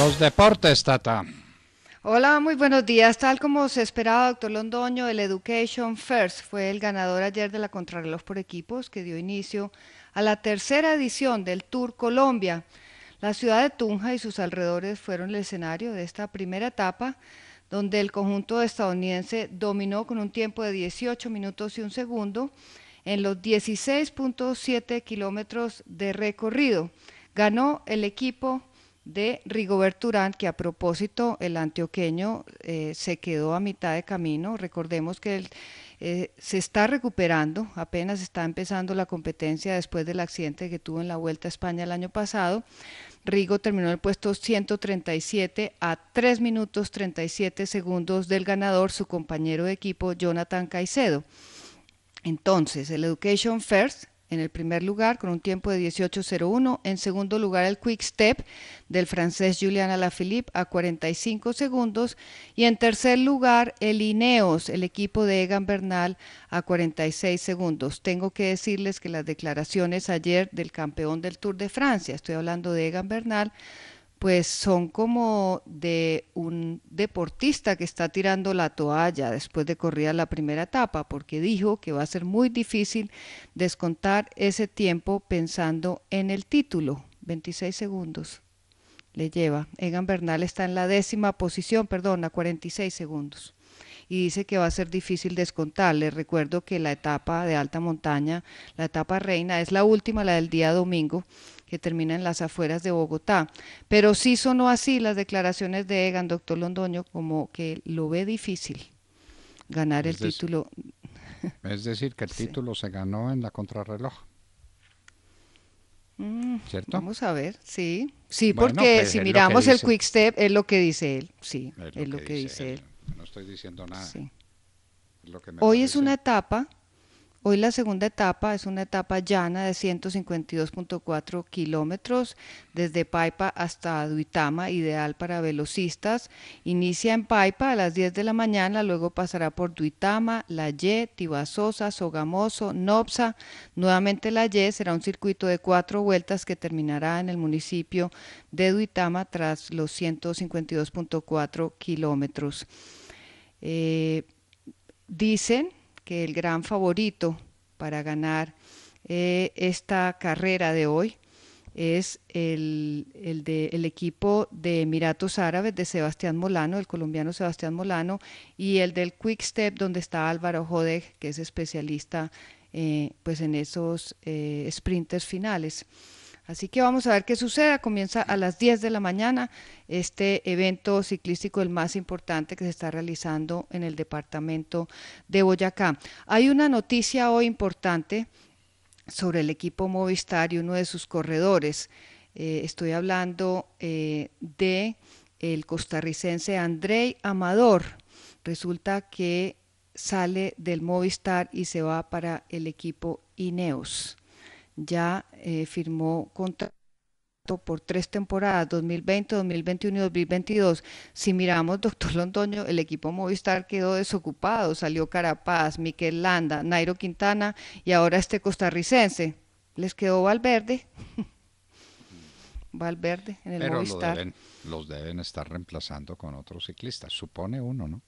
Los deportes, Tata. Hola, muy buenos días. Tal como se esperaba, doctor Londoño, el Education First fue el ganador ayer de la Contrarreloj por equipos que dio inicio a la tercera edición del Tour Colombia. La ciudad de Tunja y sus alrededores fueron el escenario de esta primera etapa, donde el conjunto estadounidense dominó con un tiempo de 18 minutos y un segundo en los 16.7 kilómetros de recorrido. Ganó el equipo de Rigoberto Urán, que a propósito el antioqueño eh, se quedó a mitad de camino. Recordemos que él eh, se está recuperando, apenas está empezando la competencia después del accidente que tuvo en la Vuelta a España el año pasado. Rigo terminó el puesto 137 a 3 minutos 37 segundos del ganador, su compañero de equipo Jonathan Caicedo. Entonces, el Education First en el primer lugar con un tiempo de 18.01. En segundo lugar, el Quick Step del francés Julian Alaphilippe a 45 segundos. Y en tercer lugar, el Ineos, el equipo de Egan Bernal a 46 segundos. Tengo que decirles que las declaraciones ayer del campeón del Tour de Francia, estoy hablando de Egan Bernal, pues son como de un deportista que está tirando la toalla después de correr la primera etapa, porque dijo que va a ser muy difícil descontar ese tiempo pensando en el título. 26 segundos le lleva. Egan Bernal está en la décima posición, perdón, a 46 segundos y dice que va a ser difícil descontar. Les recuerdo que la etapa de alta montaña, la etapa reina, es la última, la del día domingo que termina en las afueras de Bogotá. Pero sí sonó así las declaraciones de Egan, doctor Londoño, como que lo ve difícil ganar el título. Es decir, que el título se ganó en la contrarreloj. Mm, ¿Cierto? Vamos a ver, sí. Sí, porque pues si miramos el quick step, es lo que dice él. Sí, es lo, que, dice él estoy diciendo nada. hoy es una etapa, hoy la segunda etapa es una etapa llana de 152.4 kilómetros desde Paipa hasta Duitama, ideal para velocistas. Inicia en Paipa a las 10 de la mañana, luego pasará por Duitama, La Ye, Tibasosa, Sogamoso, Nopsa. Nuevamente La Ye será un circuito de cuatro vueltas que terminará en el municipio de Duitama tras los 152.4 kilómetros. Eh, dicen que el gran favorito para ganar eh, esta carrera de hoy es el, del equipo de Emiratos Árabes de Sebastián Molano, el colombiano Sebastián Molano, y el del Quick Step, donde está Álvaro Jodeg, que es especialista eh, pues en esos sprinters finales. Así que vamos a ver qué suceda. Comienza a las 10 de la mañana este evento ciclístico, el más importante que se está realizando en el departamento de Boyacá. Hay una noticia hoy importante sobre el equipo Movistar y uno de sus corredores. Eh, estoy hablando del eh, de el costarricense Andrei Amador. Resulta que sale del Movistar y se va para el equipo Ineos ya eh, firmó contrato por tres temporadas, 2020, 2021 y 2022. Si miramos, doctor Londoño, el equipo Movistar quedó desocupado, salió Carapaz, Miquel Landa, Nairo Quintana y ahora este costarricense. Les quedó Valverde. Valverde en el Movistar. los deben estar reemplazando con otros ciclistas, supone uno, ¿no?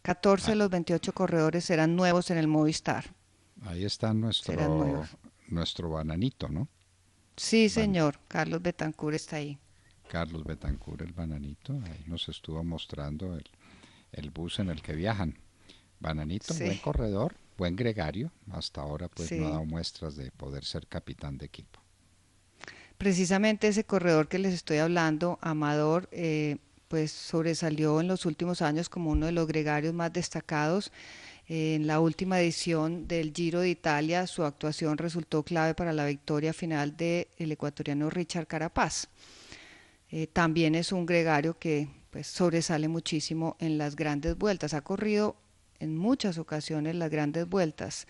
14 de los 28 corredores serán nuevos en el Movistar. Ahí está nuestro, nuestro bananito, ¿no? Sí, señor. Carlos Betancur está ahí. Carlos Betancur, el bananito. Ahí nos estuvo mostrando el, bus en el que viajan. Bananito, buen corredor, buen gregario. Hasta ahora pues no ha dado muestras de poder ser capitán de equipo. Precisamente ese corredor que les estoy hablando, Amador, eh, pues sobresalió en los últimos años como uno de los gregarios más destacados en la última edición del Giro de Italia, su actuación resultó clave para la victoria final del ecuatoriano Richard Carapaz. Eh, también es un gregario que pues, sobresale muchísimo en las grandes vueltas. Ha corrido en muchas ocasiones las grandes vueltas.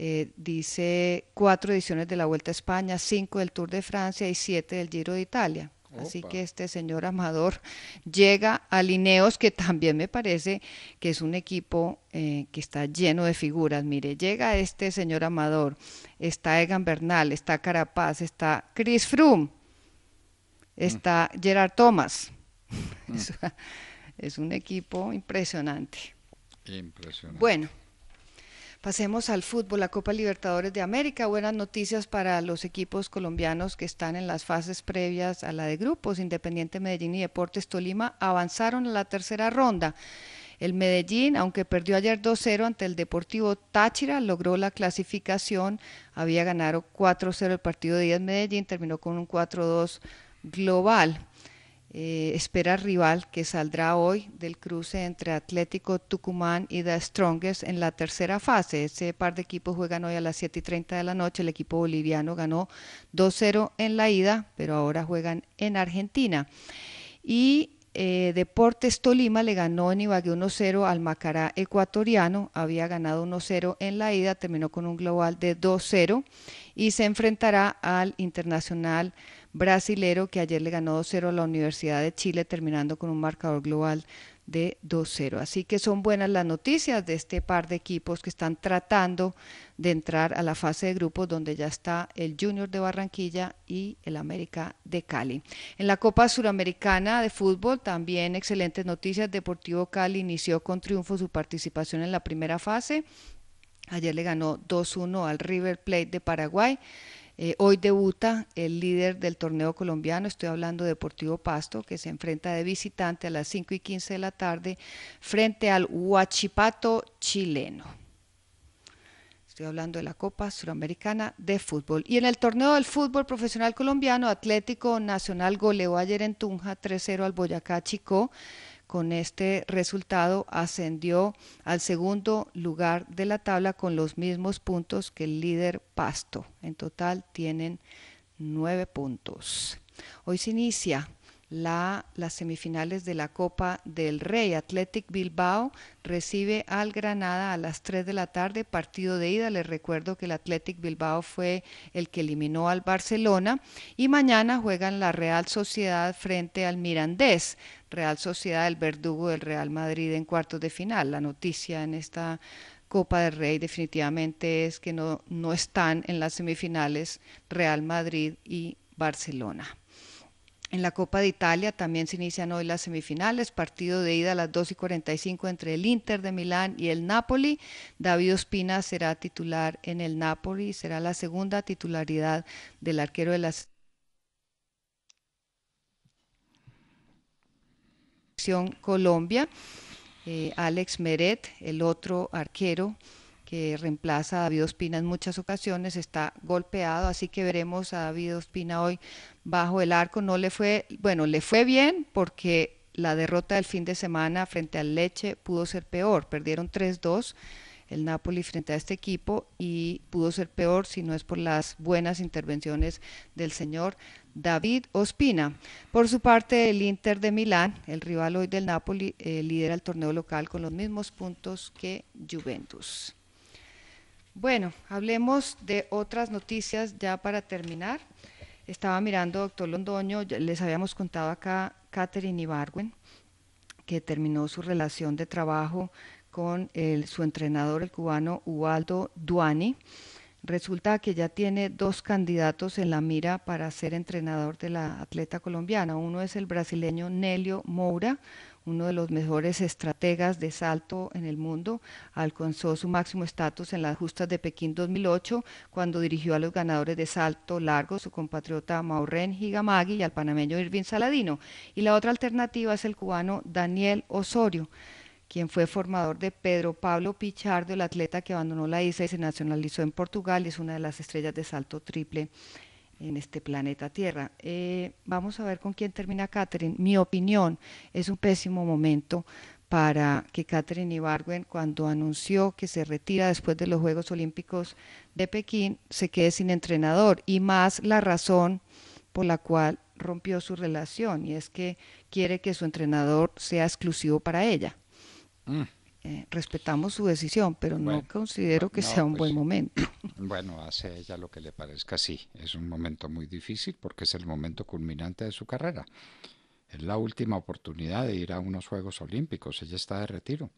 Eh, dice cuatro ediciones de la Vuelta a España, cinco del Tour de Francia y siete del Giro de Italia. Así que este señor Amador llega a Lineos, que también me parece que es un equipo eh, que está lleno de figuras. Mire, llega este señor Amador, está Egan Bernal, está Carapaz, está Chris Froome, está mm. Gerard Thomas. Mm. Es, es, un equipo impresionante. Impresionante. Bueno, Pasemos al fútbol, la Copa Libertadores de América. Buenas noticias para los equipos colombianos que están en las fases previas a la de grupos. Independiente Medellín y Deportes Tolima avanzaron a la tercera ronda. El Medellín, aunque perdió ayer 2-0 ante el Deportivo Táchira, logró la clasificación. Había ganado 4-0 el partido de 10 Medellín, terminó con un 4-2 global. Eh, espera rival que saldrá hoy del cruce entre Atlético Tucumán y The Strongest en la tercera fase. Ese par de equipos juegan hoy a las 7 y 30 de la noche. El equipo boliviano ganó 2-0 en la ida, pero ahora juegan en Argentina. Y eh, Deportes Tolima le ganó en Ibagué 1-0 al Macará ecuatoriano, había ganado 1-0 en la ida, terminó con un global de 2-0 y se enfrentará al Internacional brasilero que ayer le ganó 2-0 a la Universidad de Chile, terminando con un marcador global de 2-0. Así que son buenas las noticias de este par de equipos que están tratando de entrar a la fase de grupos donde ya está el Junior de Barranquilla y el América de Cali. En la Copa Suramericana de Fútbol también excelentes noticias. Deportivo Cali inició con triunfo su participación en la primera fase. Ayer le ganó 2-1 al River Plate de Paraguay. Eh, hoy debuta el líder del torneo colombiano, estoy hablando de Deportivo Pasto, que se enfrenta de visitante a las 5 y 15 de la tarde frente al Huachipato chileno. Estoy hablando de la Copa Suramericana de Fútbol. Y en el torneo del fútbol profesional colombiano, Atlético Nacional goleó ayer en Tunja 3-0 al Boyacá Chico. Con este resultado ascendió al segundo lugar de la tabla con los mismos puntos que el líder Pasto. En total tienen nueve puntos. Hoy se inicia la, las semifinales de la Copa del Rey. Athletic Bilbao recibe al Granada a las 3 de la tarde, partido de ida. Les recuerdo que el Athletic Bilbao fue el que eliminó al Barcelona. Y mañana juegan la Real Sociedad frente al Mirandés. Real Sociedad, el verdugo del Real Madrid en cuartos de final. La noticia en esta Copa del Rey definitivamente es que no, no están en las semifinales Real Madrid y Barcelona. En la Copa de Italia también se inician hoy las semifinales, partido de ida a las 2 y 45 entre el Inter de Milán y el Napoli. David Ospina será titular en el Napoli, será la segunda titularidad del arquero de las Colombia. Eh, Alex Meret, el otro arquero que reemplaza a David Ospina en muchas ocasiones, está golpeado, así que veremos a David Ospina hoy bajo el arco. No le fue, bueno, le fue bien porque la derrota del fin de semana frente al Leche pudo ser peor, perdieron 3-2 el Napoli frente a este equipo y pudo ser peor si no es por las buenas intervenciones del señor David Ospina. Por su parte, el Inter de Milán, el rival hoy del Napoli, eh, lidera el torneo local con los mismos puntos que Juventus. Bueno, hablemos de otras noticias ya para terminar. Estaba mirando, doctor Londoño, les habíamos contado acá Catherine Ibarwen, que terminó su relación de trabajo con su entrenador, el cubano Ubaldo Duani. Resulta que ya tiene dos candidatos en la mira para ser entrenador de la atleta colombiana. Uno es el brasileño Nelio Moura, uno de los mejores estrategas de salto en el mundo, alcanzó su máximo estatus en las justas de Pekín 2008 cuando dirigió a los ganadores de salto largo, su compatriota Maureen Gigamagui y al panameño Irving Saladino. Y la otra alternativa es el cubano Daniel Osorio quien fue formador de Pedro Pablo Pichardo, el atleta que abandonó la ISA y se nacionalizó en Portugal, y es una de las estrellas de salto triple en este planeta Tierra. Eh, vamos a ver con quién termina Catherine. Mi opinión es un pésimo momento para que Catherine Ibarwen cuando anunció que se retira después de los Juegos Olímpicos de Pekín, se quede sin entrenador y más la razón por la cual rompió su relación y es que quiere que su entrenador sea exclusivo para ella. Mm. Eh, respetamos su decisión, pero no considero que sea un pues buen momento. Bueno, hace ella lo que le parezca, sí. Es un momento muy difícil porque es el momento culminante de su carrera. Es la última oportunidad de ir a unos Juegos Olímpicos. Ella está de retiro.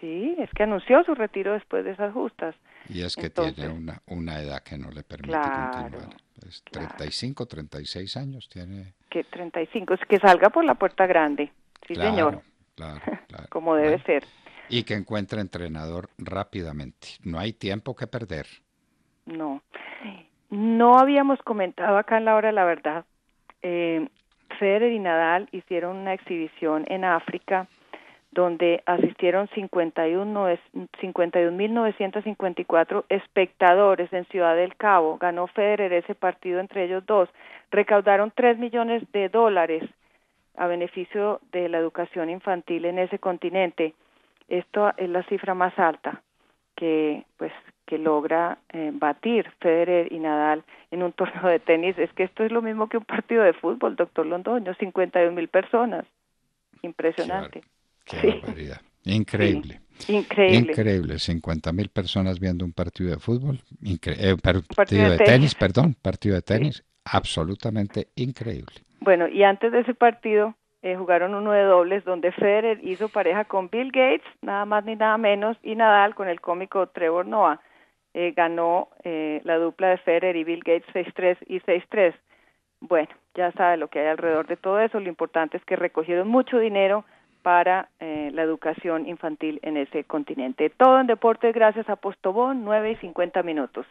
Sí, es que anunció su retiro después de esas justas. Y es que tiene una, una edad que no le permite continuar. Es 35, 36 años tiene. Que 35, es que salga por la puerta grande. Sí, señor. Claro, claro. Como debe ser. Y que encuentre entrenador rápidamente. No hay tiempo que perder no. No habíamos comentado acá en la hora la verdad. Eh, Federer y Nadal hicieron una exhibición en África donde asistieron 51.954 espectadores en Ciudad del Cabo. Ganó Federer ese partido entre ellos dos. Recaudaron 3 millones de dólares a beneficio de la educación infantil en ese continente. Esto es la cifra más alta que pues que logra eh, batir Federer y Nadal en un torneo de tenis, es que esto es lo mismo que un partido de fútbol, doctor Londoño, 51 mil personas. Impresionante. Qué, barbaridad. Increíble. Increíble. Increíble. 50 mil personas viendo un partido de fútbol, eh, partido, de, tenis. perdón, partido de tenis, absolutamente increíble. Bueno, y antes de ese partido eh, jugaron uno de dobles donde Federer hizo pareja con Bill Gates, nada más ni nada menos, y Nadal con el cómico Trevor Noah. Eh, ganó eh, la dupla de Federer y Bill Gates 6-3 y 6-3. Bueno, ya sabe lo que hay alrededor de todo eso. Lo importante es que recogieron mucho dinero para eh, la educación infantil en ese continente. Todo en deportes gracias a Postobón, 9 y 50 minutos.